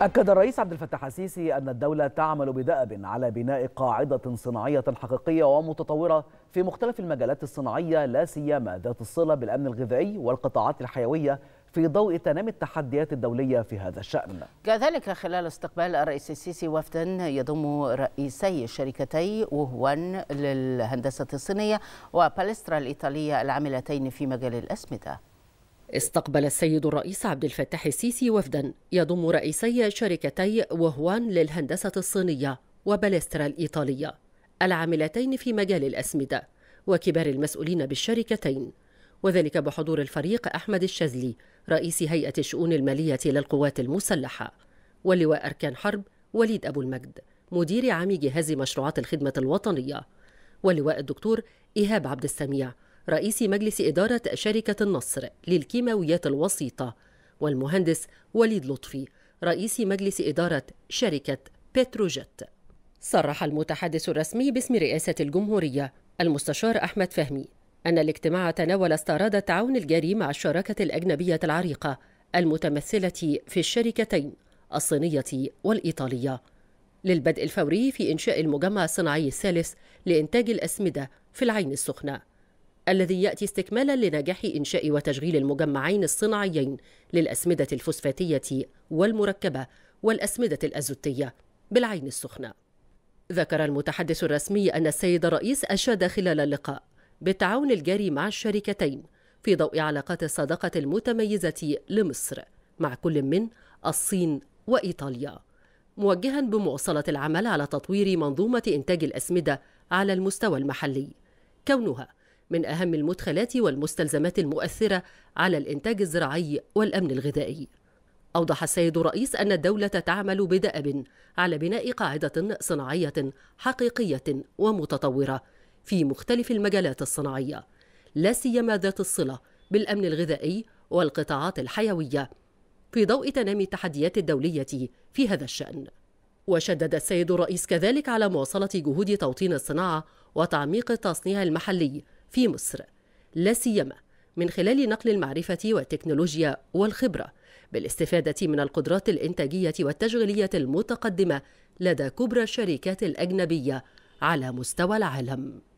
أكد الرئيس عبد الفتاح السيسي أن الدولة تعمل بدأب على بناء قاعدة صناعية حقيقية ومتطورة في مختلف المجالات الصناعية لا سيما ذات الصلة بالأمن الغذائي والقطاعات الحيوية في ضوء تنامي التحديات الدولية في هذا الشأن كذلك خلال استقبال الرئيس السيسي وفدا يضم رئيسي الشركتي وهوان للهندسة الصينية وباليسترا الإيطالية العاملتين في مجال الأسمدة استقبل السيد الرئيس عبد الفتاح السيسي وفدا يضم رئيسي شركتي وهوان للهندسة الصينية وباليسترا الإيطالية العاملتين في مجال الأسمدة وكبار المسؤولين بالشركتين وذلك بحضور الفريق أحمد الشاذلي رئيس هيئة الشؤون المالية للقوات المسلحة واللواء أركان حرب وليد أبو المجد مدير عام جهاز مشروعات الخدمة الوطنية واللواء الدكتور إيهاب عبد السميع رئيس مجلس إدارة شركة النصر للكيماويات الوسيطة والمهندس وليد لطفي رئيس مجلس إدارة شركة بتروجيت صرح المتحدث الرسمي باسم رئاسة الجمهورية المستشار أحمد فهمي أن الاجتماع تناول استعراض التعاون الجاري مع الشراكة الأجنبية العريقة المتمثلة في الشركتين الصينية والإيطالية للبدء الفوري في إنشاء المجمع الصناعي الثالث لإنتاج الأسمدة في العين السخنة الذي يأتي استكمالا لنجاح إنشاء وتشغيل المجمعين الصناعيين للأسمدة الفوسفاتية والمركبة والأسمدة الأزوتية بالعين السخنة ذكر المتحدث الرسمي أن السيد الرئيس أشاد خلال اللقاء بالتعاون الجاري مع الشركتين في ضوء علاقات الصداقة المتميزة لمصر مع كل من الصين وإيطاليا موجها بمواصلة العمل على تطوير منظومة إنتاج الأسمدة على المستوى المحلي كونها من أهم المدخلات والمستلزمات المؤثرة على الإنتاج الزراعي والأمن الغذائي. أوضح السيد الرئيس أن الدولة تعمل بدأب على بناء قاعدة صناعية حقيقية ومتطورة في مختلف المجالات الصناعية، لا سيما ذات الصلة بالأمن الغذائي والقطاعات الحيوية، في ضوء تنامي التحديات الدولية في هذا الشأن. وشدد السيد الرئيس كذلك على مواصلة جهود توطين الصناعة وتعميق التصنيع المحلي في مصر لا سيما من خلال نقل المعرفة والتكنولوجيا والخبرة بالاستفادة من القدرات الإنتاجية والتشغيلية المتقدمة لدى كبرى الشركات الأجنبية على مستوى العالم